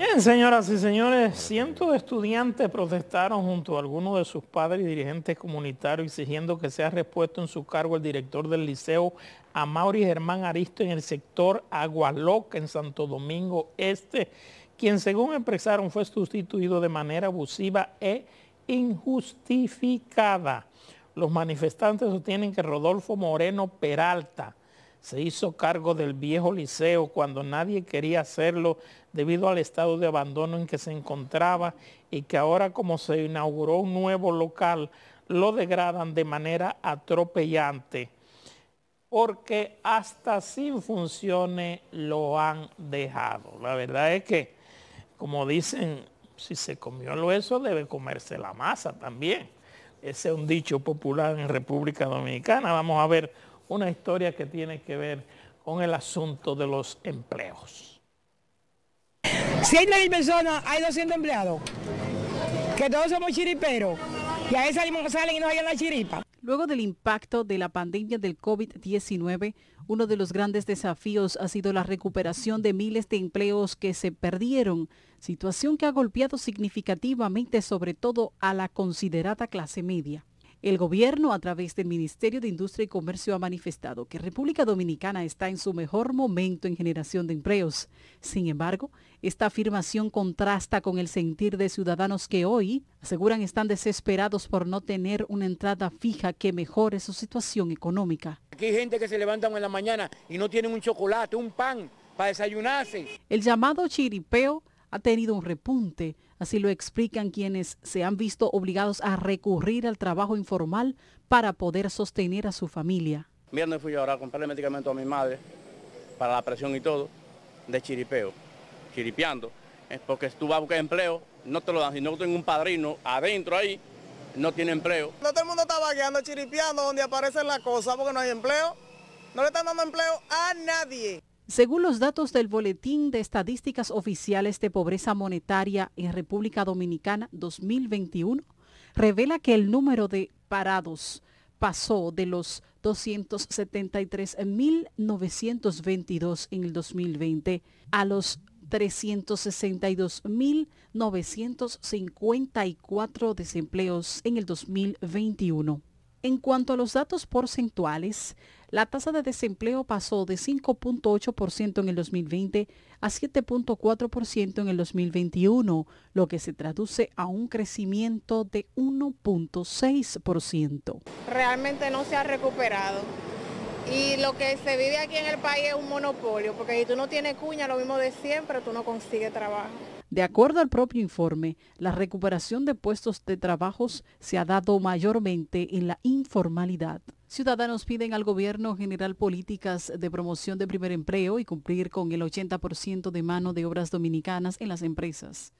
Bien, señoras y señores, cientos de estudiantes protestaron junto a algunos de sus padres y dirigentes comunitarios exigiendo que sea repuesto en su cargo el director del liceo Amaury Germán Aristo en el sector Agualoca en Santo Domingo Este, quien según expresaron fue sustituido de manera abusiva e injustificada. Los manifestantes sostienen que Rodolfo Moreno Peralta, se hizo cargo del viejo liceo cuando nadie quería hacerlo debido al estado de abandono en que se encontraba y que ahora como se inauguró un nuevo local, lo degradan de manera atropellante, porque hasta sin funciones lo han dejado. La verdad es que, como dicen, si se comió el hueso debe comerse la masa también. Ese es un dicho popular en República Dominicana. Vamos a ver una historia que tiene que ver con el asunto de los empleos. Si hay personas, hay 200 empleados, que todos somos chiriperos, y a salen y no hay la chiripa. Luego del impacto de la pandemia del COVID-19, uno de los grandes desafíos ha sido la recuperación de miles de empleos que se perdieron, situación que ha golpeado significativamente sobre todo a la considerada clase media. El gobierno, a través del Ministerio de Industria y Comercio, ha manifestado que República Dominicana está en su mejor momento en generación de empleos. Sin embargo, esta afirmación contrasta con el sentir de ciudadanos que hoy aseguran están desesperados por no tener una entrada fija que mejore su situación económica. Aquí hay gente que se levantan en la mañana y no tienen un chocolate, un pan para desayunarse. El llamado chiripeo ha tenido un repunte Así lo explican quienes se han visto obligados a recurrir al trabajo informal para poder sostener a su familia. Viernes fui ahora a comprarle medicamento a mi madre para la presión y todo, de chiripeo, chiripeando. Es eh, porque tú vas a buscar empleo, no te lo dan, si no tengo un padrino adentro ahí, no tiene empleo. todo el mundo está vagueando, chiripeando, donde aparecen la cosa porque no hay empleo. No le están dando empleo a nadie. Según los datos del Boletín de Estadísticas Oficiales de Pobreza Monetaria en República Dominicana 2021, revela que el número de parados pasó de los 273.922 en el 2020 a los 362.954 desempleos en el 2021. En cuanto a los datos porcentuales, la tasa de desempleo pasó de 5.8% en el 2020 a 7.4% en el 2021, lo que se traduce a un crecimiento de 1.6%. Realmente no se ha recuperado y lo que se vive aquí en el país es un monopolio, porque si tú no tienes cuña, lo mismo de siempre, tú no consigues trabajo. De acuerdo al propio informe, la recuperación de puestos de trabajos se ha dado mayormente en la informalidad. Ciudadanos piden al gobierno general políticas de promoción de primer empleo y cumplir con el 80% de mano de obras dominicanas en las empresas.